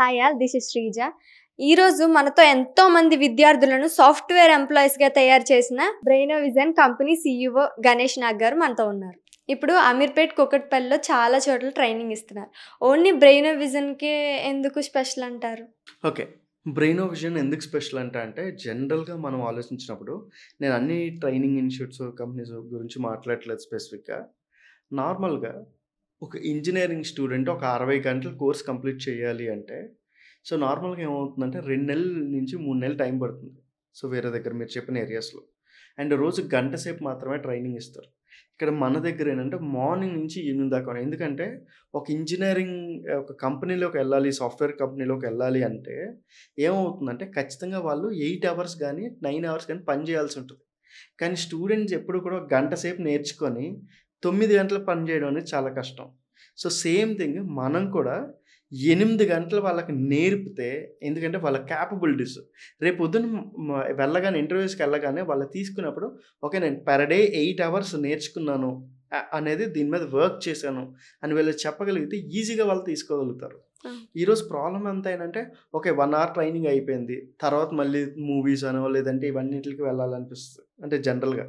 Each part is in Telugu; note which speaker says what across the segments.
Speaker 1: hi all this is Sreeja ఈరోజు మనతో ఎంతో మంది విద్యార్థులను సాఫ్ట్వేర్ ఎంప్లాయీస్గా తయారు చేసిన brainovision company CEO e Ganesh Nag గారు మనతో ఉన్నారు ఇప్పుడు అమీర్పేట్ కుకట్పల్లిలో చాలా చోట్ల ట్రైనింగ్ ఇస్తున్నారు ఓన్లీ బ్రెయినో విజన్కే ఎందుకు స్పెషల్ అంటారు ఓకే బ్రెయిన్ ఆఫ్ విజన్ ఎందుకు స్పెషల్ అంటే అంటే జనరల్గా మనం ఆలోచించినప్పుడు నేను అన్ని ట్రైనింగ్ ఇన్స్టిట్యూట్స్ కంపెనీస్ గురించి మాట్లాడలేదు స్పెసిఫిక్గా నార్మల్గా ఒక ఇంజనీరింగ్ స్టూడెంట్ ఒక అరవై గంటల కోర్స్ కంప్లీట్ చేయాలి అంటే సో నార్మల్గా ఏమవుతుందంటే రెండు నెలల నుంచి మూడు నెలలు టైం పడుతుంది సో వేరే దగ్గర మీరు చెప్పిన ఏరియాస్లో అండ్ రోజు గంట సేపు మాత్రమే ట్రైనింగ్ ఇస్తారు ఇక్కడ మన దగ్గర ఏంటంటే మార్నింగ్ నుంచి ఈవినింగ్ దాకా ఎందుకంటే ఒక ఇంజనీరింగ్ ఒక కంపెనీలోకి వెళ్ళాలి సాఫ్ట్వేర్ కంపెనీలోకి వెళ్ళాలి అంటే ఏమవుతుందంటే ఖచ్చితంగా వాళ్ళు ఎయిట్ అవర్స్ కానీ నైన్ అవర్స్ కానీ పని చేయాల్సి ఉంటుంది కానీ స్టూడెంట్స్ ఎప్పుడు కూడా గంట సేపు నేర్చుకొని తొమ్మిది గంటలు పని చేయడం అనేది చాలా కష్టం సో సేమ్ థింగ్ మనం కూడా ఎనిమిది గంటలు వాళ్ళకి నేర్పితే ఎందుకంటే వాళ్ళ క్యాపబిలిటీస్ రేపు పొద్దున వెళ్ళగానే ఇంటర్వ్యూస్కి వెళ్ళగానే వాళ్ళు తీసుకున్నప్పుడు ఓకే నేను పర్ డే ఎయిట్ అవర్స్ నేర్చుకున్నాను అనేది దీని మీద వర్క్ చేశాను అని వీళ్ళు చెప్పగలిగితే ఈజీగా వాళ్ళు తీసుకోగలుగుతారు ఈరోజు ప్రాబ్లం ఎంత అయినంటే ఓకే వన్ అవర్ ట్రైనింగ్ అయిపోయింది తర్వాత మళ్ళీ మూవీస్ అనో లేదంటే ఇవన్నింటికి వెళ్ళాలనిపిస్తుంది అంటే జనరల్గా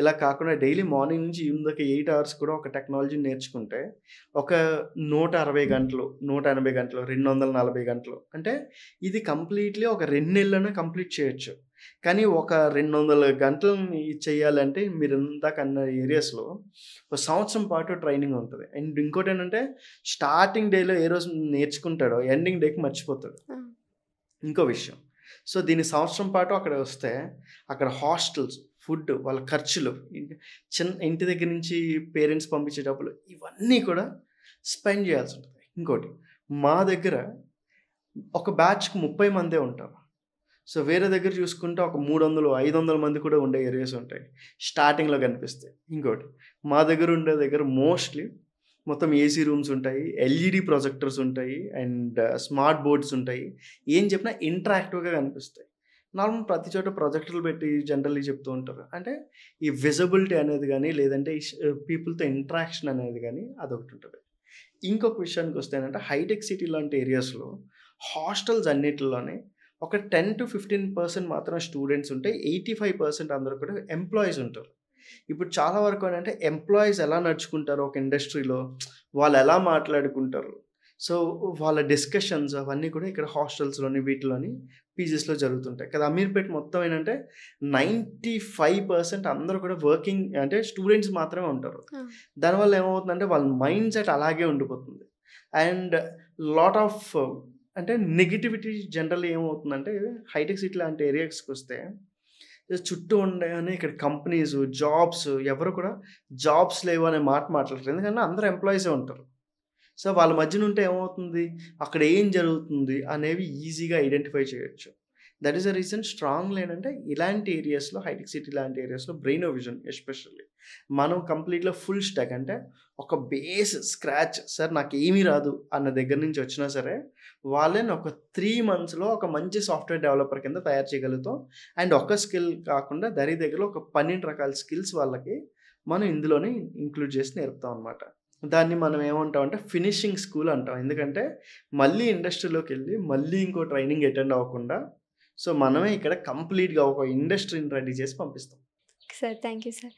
Speaker 1: ఇలా కాకుండా డైలీ మార్నింగ్ నుంచి ఈవెన్ దాకా ఎయిట్ అవర్స్ కూడా ఒక టెక్నాలజీ నేర్చుకుంటే ఒక నూట అరవై గంటలు నూట ఎనభై గంటలు రెండు వందల నలభై గంటలు అంటే ఇది కంప్లీట్లీ ఒక రెండు రెండేళ్ళనే కంప్లీట్ చేయొచ్చు కానీ ఒక రెండు వందల గంటలని చేయాలంటే మీరు ఇందాక అన్న ఏరియాస్లో ఒక సంవత్సరం పాటు ట్రైనింగ్ ఉంటుంది అండ్ ఇంకోటి ఏంటంటే స్టార్టింగ్ డేలో ఏ రోజు నేర్చుకుంటాడో ఎండింగ్ డేకి మర్చిపోతాడు ఇంకో విషయం సో దీని సంవత్సరం పాటు అక్కడ వస్తే అక్కడ హాస్టల్స్ ఫుడ్ వాళ్ళ ఖర్చులు చిన్న ఇంటి దగ్గర నుంచి పేరెంట్స్ పంపించే డబ్బులు ఇవన్నీ కూడా స్పెండ్ చేయాల్సి ఉంటుంది ఇంకోటి మా దగ్గర ఒక బ్యాచ్కి ముప్పై మందే ఉంటారు సో వేరే దగ్గర చూసుకుంటే ఒక మూడు వందలు ఐదు వందల మంది కూడా ఉండే ఏరియాస్ ఉంటాయి స్టార్టింగ్లో కనిపిస్తాయి ఇంకోటి మా దగ్గర ఉండే దగ్గర మోస్ట్లీ మొత్తం ఏసీ రూమ్స్ ఉంటాయి ఎల్ఈడి ప్రొజెక్టర్స్ e ఉంటాయి అండ్ స్మార్ట్ బోర్డ్స్ ఉంటాయి ఏం చెప్పినా ఇంటరాక్టివ్గా కనిపిస్తాయి నార్మల్ ప్రతి చోట ప్రొజెక్టర్లు పెట్టి జనరల్లీ చెప్తూ ఉంటారు అంటే ఈ విజిబిలిటీ అనేది కానీ లేదంటే పీపుల్తో uh, ఇంట్రాక్షన్ అనేది కానీ అదొకటి ఉంటుంది ఇంకొక విషయానికి వస్తే ఏంటంటే హైటెక్ సిటీ లాంటి ఏరియాస్లో హాస్టల్స్ అన్నిటిలోనే ఒక టెన్ టు ఫిఫ్టీన్ పర్సెంట్ మాత్రం స్టూడెంట్స్ ఉంటే ఎయిటీ ఫైవ్ పర్సెంట్ అందరూ కూడా ఎంప్లాయీస్ ఉంటారు ఇప్పుడు చాలా వరకు ఏంటంటే ఎంప్లాయీస్ ఎలా నడుచుకుంటారు ఒక ఇండస్ట్రీలో వాళ్ళు ఎలా మాట్లాడుకుంటారు సో వాళ్ళ డిస్కషన్స్ అవన్నీ కూడా ఇక్కడ హాస్టల్స్లోని వీటిలోని పీజీస్లో జరుగుతుంటాయి కదా అమీర్పేట్ మొత్తం ఏంటంటే నైంటీ ఫైవ్ పర్సెంట్ అందరూ కూడా వర్కింగ్ అంటే స్టూడెంట్స్ మాత్రమే ఉంటారు దానివల్ల ఏమవుతుందంటే వాళ్ళ మైండ్ సెట్ అలాగే ఉండిపోతుంది అండ్ లాట్ ఆఫ్ అంటే నెగిటివిటీ జనరల్ ఏమవుతుందంటే హైటెక్ సిటీ లాంటి ఏరియాస్కి వస్తే చుట్టూ ఉండగానే ఇక్కడ కంపెనీస్ జాబ్స్ ఎవరు కూడా జాబ్స్ లేవు అనే మాట మాట్లాడరు ఎందుకంటే అందరూ ఎంప్లాయీసే ఉంటారు సో వాళ్ళ మధ్యన ఉంటే ఏమవుతుంది అక్కడ ఏం జరుగుతుంది అనేవి ఈజీగా ఐడెంటిఫై చేయొచ్చు that is a reason strong లేనంటే ఇలాంటి ఏరియాస్లో హైటెక్ సిటీ లాంటి ఏరియాస్లో బ్రెయిన్ విజన్ ఎస్పెషల్లీ మనం కంప్లీట్గా ఫుల్ స్టాక్ అంటే ఒక బేస్ స్క్రాచ్ సార్ నాకు ఏమీ రాదు అన్న దగ్గర నుంచి వచ్చినా సరే వాళ్ళని ఒక త్రీ మంత్స్లో ఒక మంచి సాఫ్ట్వేర్ డెవలపర్ కింద తయారు చేయగలుగుతాం అండ్ ఒక స్కిల్ కాకుండా దరి దగ్గర ఒక పన్నెండు రకాల స్కిల్స్ వాళ్ళకి మనం ఇందులోనే ఇంక్లూడ్ చేసి నేర్పుతాం అనమాట దాన్ని మనం ఏమంటాం అంటే ఫినిషింగ్ స్కూల్ అంటాం ఎందుకంటే మళ్ళీ ఇండస్ట్రీలోకి వెళ్ళి మళ్ళీ ఇంకో ట్రైనింగ్ అటెండ్ అవ్వకుండా సో మనమే ఇక్కడ కంప్లీట్గా ఒక ఇండస్ట్రీని రెడీ చేసి పంపిస్తాం సార్ థ్యాంక్ యూ సార్